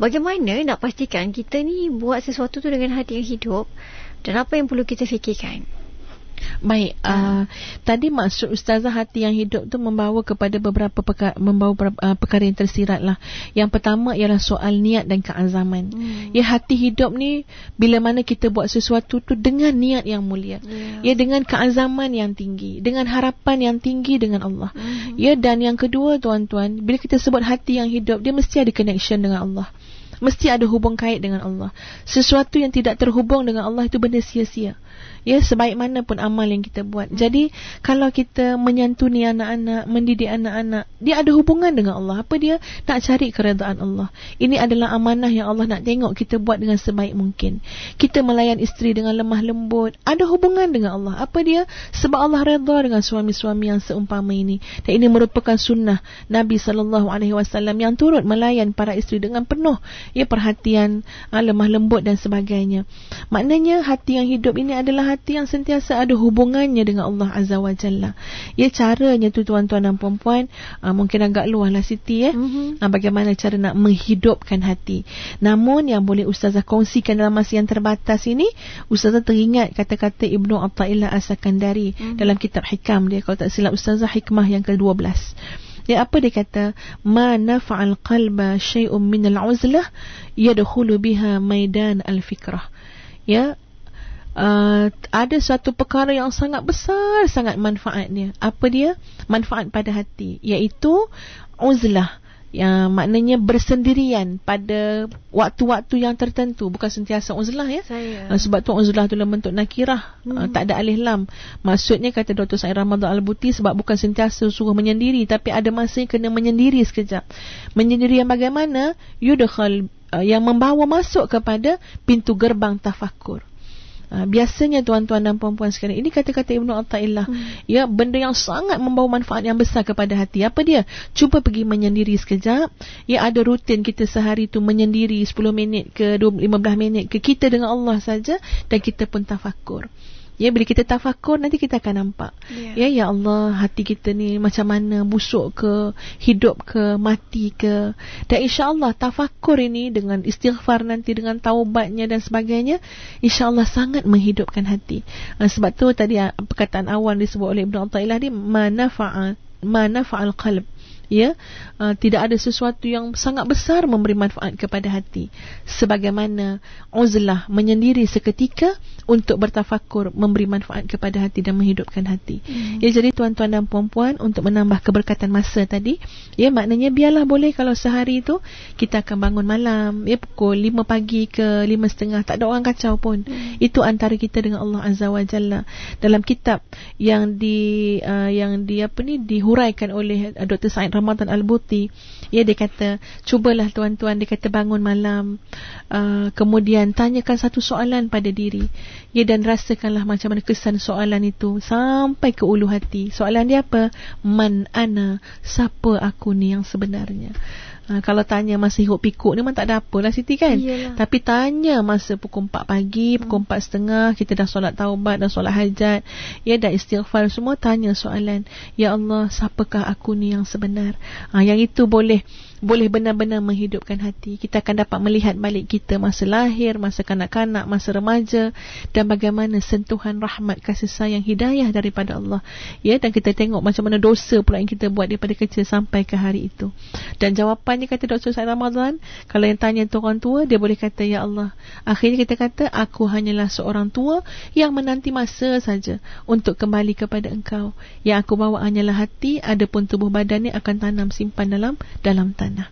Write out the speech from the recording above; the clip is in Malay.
bagaimana nak pastikan kita ni buat sesuatu tu dengan hati yang hidup dan apa yang perlu kita fikirkan? Baik, ha. uh, tadi maksud ustazah hati yang hidup tu membawa kepada beberapa peka, membawa beberapa, uh, perkara yang tersirat lah. Yang pertama ialah soal niat dan keazaman. Hmm. Ya hati hidup ni bila mana kita buat sesuatu tu dengan niat yang mulia. Yeah. Ya dengan keazaman yang tinggi, dengan harapan yang tinggi dengan Allah. Hmm. Ya dan yang kedua tuan-tuan, bila kita sebut hati yang hidup dia mesti ada connection dengan Allah mesti ada hubung kait dengan Allah. Sesuatu yang tidak terhubung dengan Allah itu benda sia-sia ya sebaik mana pun amal yang kita buat hmm. jadi kalau kita menyantuni anak-anak mendidik anak-anak dia ada hubungan dengan Allah apa dia nak cari keredaan Allah ini adalah amanah yang Allah nak tengok kita buat dengan sebaik mungkin kita melayan isteri dengan lemah lembut ada hubungan dengan Allah apa dia sebab Allah redha dengan suami-suami yang seumpama ini dan ini merupakan sunnah Nabi saw yang turut melayan para isteri dengan penuh ya perhatian ah, lemah lembut dan sebagainya maknanya hati yang hidup ini ada adalah hati yang sentiasa ada hubungannya dengan Allah Azza wa Jalla. Ya caranya tu tuan-tuan dan puan-puan, uh, mungkin agak luahlah Siti eh. Mm-hmm. Uh, bagaimana cara nak menghidupkan hati. Namun yang boleh ustazah kongsikan dalam masa yang terbatas ini, ustazah teringat kata-kata Ibnu Athaillah As-Sakandari mm-hmm. dalam kitab Hikam dia kalau tak silap ustazah Hikmah yang ke-12. Ya apa dia kata? Ma naf'al qalba syai'un min al-uzlah yadkhulu biha maidan al-fikrah. Ya, uh, ada satu perkara yang sangat besar sangat manfaatnya apa dia manfaat pada hati iaitu uzlah yang maknanya bersendirian pada waktu-waktu yang tertentu bukan sentiasa uzlah ya Saya. Uh, sebab tu uzlah tu dalam bentuk nakirah uh, hmm. tak ada alih lam maksudnya kata Dr. Said Ramadan Al-Buti sebab bukan sentiasa suruh menyendiri tapi ada masa yang kena menyendiri sekejap menyendiri yang bagaimana yudkhal uh, yang membawa masuk kepada pintu gerbang tafakur Ah, biasanya tuan-tuan dan puan-puan sekalian ini kata-kata Ibnu Athaillah hmm. ya benda yang sangat membawa manfaat yang besar kepada hati apa dia cuba pergi menyendiri sekejap ya ada rutin kita sehari tu menyendiri 10 minit ke 15 minit ke kita dengan Allah saja dan kita pun tafakur Ya bila kita tafakur nanti kita akan nampak. Yeah. Ya ya Allah hati kita ni macam mana busuk ke, hidup ke, mati ke. Dan insya-Allah tafakur ini dengan istighfar nanti dengan taubatnya dan sebagainya insya-Allah sangat menghidupkan hati. Eh, sebab tu tadi eh, perkataan awal disebut oleh Ibnu Athaillah ni manafa'a manafa'al qalb ya uh, tidak ada sesuatu yang sangat besar memberi manfaat kepada hati sebagaimana uzlah menyendiri seketika untuk bertafakur memberi manfaat kepada hati dan menghidupkan hati hmm. ya jadi tuan-tuan dan puan-puan untuk menambah keberkatan masa tadi ya maknanya biarlah boleh kalau sehari itu kita akan bangun malam ya pukul 5 pagi ke 5.30 tak ada orang kacau pun hmm itu antara kita dengan Allah Azza wa Jalla dalam kitab yang di uh, yang di apa ni dihuraikan oleh uh, Dr. Said Ramadan Al-Buti ya dia kata cubalah tuan-tuan dia kata bangun malam uh, kemudian tanyakan satu soalan pada diri ya dan rasakanlah macam mana kesan soalan itu sampai ke ulu hati soalan dia apa man ana siapa aku ni yang sebenarnya Ha, kalau tanya masa hidup pikuk ni memang tak ada apalah Siti kan. Yalah. Tapi tanya masa pukul 4 pagi, pukul empat setengah kita dah solat taubat dan solat hajat ya dah istighfar semua tanya soalan ya Allah siapakah aku ni yang sebenar ha, yang itu boleh boleh benar-benar menghidupkan hati kita akan dapat melihat balik kita masa lahir masa kanak-kanak masa remaja dan bagaimana sentuhan rahmat kasih sayang hidayah daripada Allah ya dan kita tengok macam mana dosa pula yang kita buat daripada kecil sampai ke hari itu dan jawapannya kata Dr. Said Ramadan kalau yang tanya tu orang tua dia boleh kata ya Allah akhirnya kita kata aku hanya hanyalah seorang tua yang menanti masa saja untuk kembali kepada engkau. Yang aku bawa hanyalah hati, adapun tubuh badannya akan tanam simpan dalam dalam tanah.